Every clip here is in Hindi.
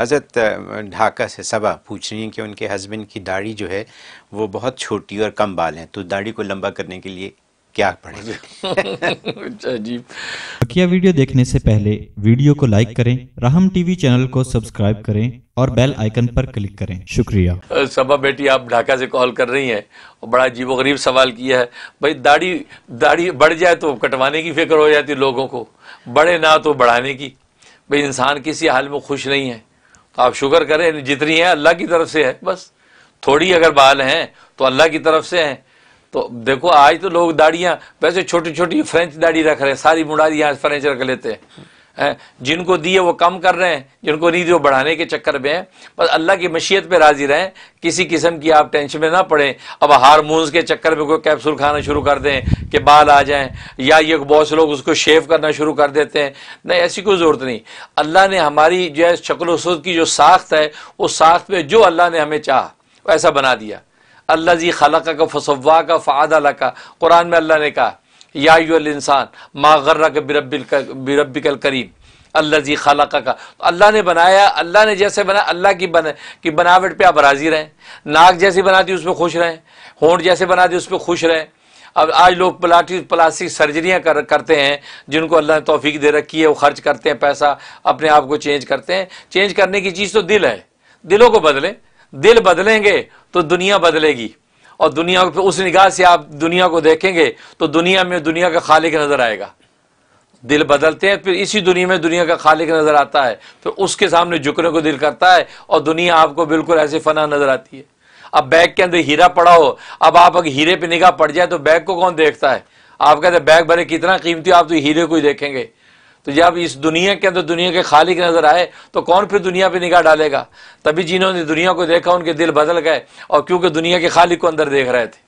हज़रत ढाका से सबा पूछ रही हैं कि उनके हस्बैंड की दाढ़ी जो है वो बहुत छोटी और कम बाल हैं तो दाढ़ी को लंबा करने के लिए क्या पड़ेगा अच्छा, जी बकिया वीडियो देखने से पहले वीडियो को लाइक करें रहम टीवी चैनल को सब्सक्राइब करें और बेल आइकन पर क्लिक करें शुक्रिया सबा बेटी आप ढाका से कॉल कर रही हैं और बड़ा अजीब गरीब सवाल किया है भाई दाढ़ी दाढ़ी बढ़ जाए तो कटवाने की फिक्र हो जाती लोगों को बढ़े ना तो बढ़ाने की भाई इंसान किसी हाल में खुश नहीं है आप शुक्र करें जितनी है अल्लाह की तरफ से है बस थोड़ी अगर बाल हैं तो अल्लाह की तरफ से हैं तो देखो आज तो लोग दाढ़ियां वैसे छोटी छोटी फ्रेंच दाढ़ी रख रहे हैं सारी मुड़ारी फ्रेंच रख लेते हैं जिनको दिए वो कम कर रहे हैं जिनको नहीं दिए वो बढ़ाने के चक्कर में हैं बस अल्लाह की मशीयत पे राजी रहें किसी किस्म की आप टेंशन में ना पड़ें अब हारमोन्स के चक्कर में कोई कैप्सूल खाना शुरू कर दें कि बाल आ जाएं या ये बहुत से लोग उसको शेव करना शुरू कर देते हैं नहीं ऐसी कोई ज़रूरत नहीं अल्लाह ने हमारी जो है शक्ल वसूद की जो साख्त है उस साख्त में जो अल्लाह ने हमें चाह वैसा बना दिया अल्लाह जी खलका का फसवा का फ़ादा का कुरान में अल्लाह ने कहा या इंसान मागर्रा के बिरबिल कल करीम अल्लाह जी खाला का, का। तो अल्लाह ने बनाया अल्लाह ने जैसे बनाया अल्लाह की बन की बनावट पे आप राज़ी रहें नाक जैसी बना दी उस पर खुश रहें होंठ जैसे बना दी उस पर खुश रहें अब आज लोग प्लाटी प्लास्टिक सर्जरियाँ कर, करते हैं जिनको अल्लाह ने तोफ़ी दे रखी है वो खर्च करते हैं पैसा अपने आप को चेंज करते हैं चेंज करने की चीज़ तो दिल है दिलों को बदलें दिल बदलेंगे तो दुनिया बदलेगी और दुनिया को फिर उस निगाह से आप दुनिया को देखेंगे तो दुनिया में दुनिया का खालिक नज़र आएगा दिल बदलते हैं फिर इसी दुनिया में दुनिया का खालिक नज़र आता है फिर उसके सामने झुकने को दिल करता है और दुनिया आपको बिल्कुल ऐसे फना नज़र आती है अब बैग के अंदर हीरा पड़ा हो अब आप अगर हीरे पर निगाह पड़ जाए तो बैग को कौन देखता है आप कहते बैग भरे कितना कीमती आप तो हीरे को ही देखेंगे तो जब इस दुनिया के अंदर दुनिया के खालिक नजर आए तो कौन फिर दुनिया पे निगाह डालेगा तभी जिन्होंने दुनिया को देखा उनके दिल बदल गए और क्योंकि दुनिया के खालिक को अंदर देख रहे थे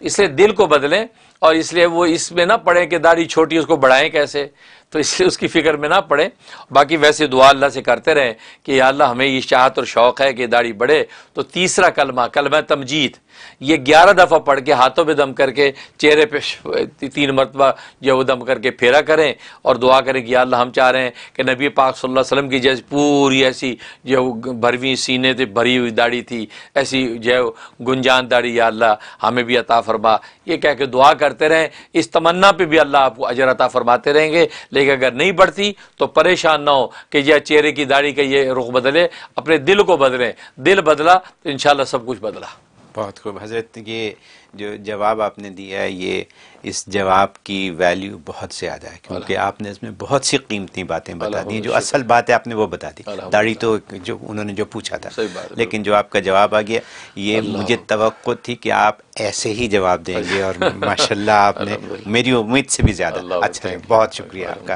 तो इसलिए दिल को बदलें और इसलिए वो इसमें ना पड़े कि दाढ़ी छोटी उसको बढ़ाएं कैसे तो इसलिए उसकी फ़िक्र में ना पड़े बाकी वैसे दुआ अल्लाह से करते रहें कि अल्लाह हमें ये चाहत और शौक़ है कि दाढ़ी बढ़े तो तीसरा कलमा कलमा तमजीद ये ग्यारह दफ़ा पढ़ के हाथों पे दम करके चेहरे पे तीन मरतबा जो वो दम करके फेरा करें और दुआ करें कि अल्लाह हम चाह रहे हैं कि नबी पाक सल्लल्लाहु अलैहि वसल्लम की जैसी पूरी ऐसी जो भरवी सीने से भरी हुई दाढ़ी थी ऐसी जो गुंजान दाढ़ी या अल्लाह हमें भी अता फरमा ये कह के दुआ कर करते रहें इस तमन्ना पे भी अल्लाह आपको अजर अता फरमाते रहेंगे लेकिन अगर नहीं बढ़ती तो परेशान ना हो कि यह चेहरे की दाढ़ी का ये रुख बदले अपने दिल को बदलें दिल बदला तो इन सब कुछ बदला बहुत खूब हजरत ये जो जवाब आपने दिया है ये इस जवाब की वैल्यू बहुत ज़्यादा है क्योंकि आपने इसमें बहुत सी कीमती बातें बता दी जो असल बात है आपने वो बता दी दाढ़ी तो जो उन्होंने जो पूछा था लेकिन जो आपका जवाब आ गया ये मुझे तो थी कि आप ऐसे ही जवाब देंगे और माशाल्लाह आपने मेरी उम्मीद से भी ज़्यादा अच्छा बहुत शुक्रिया आपका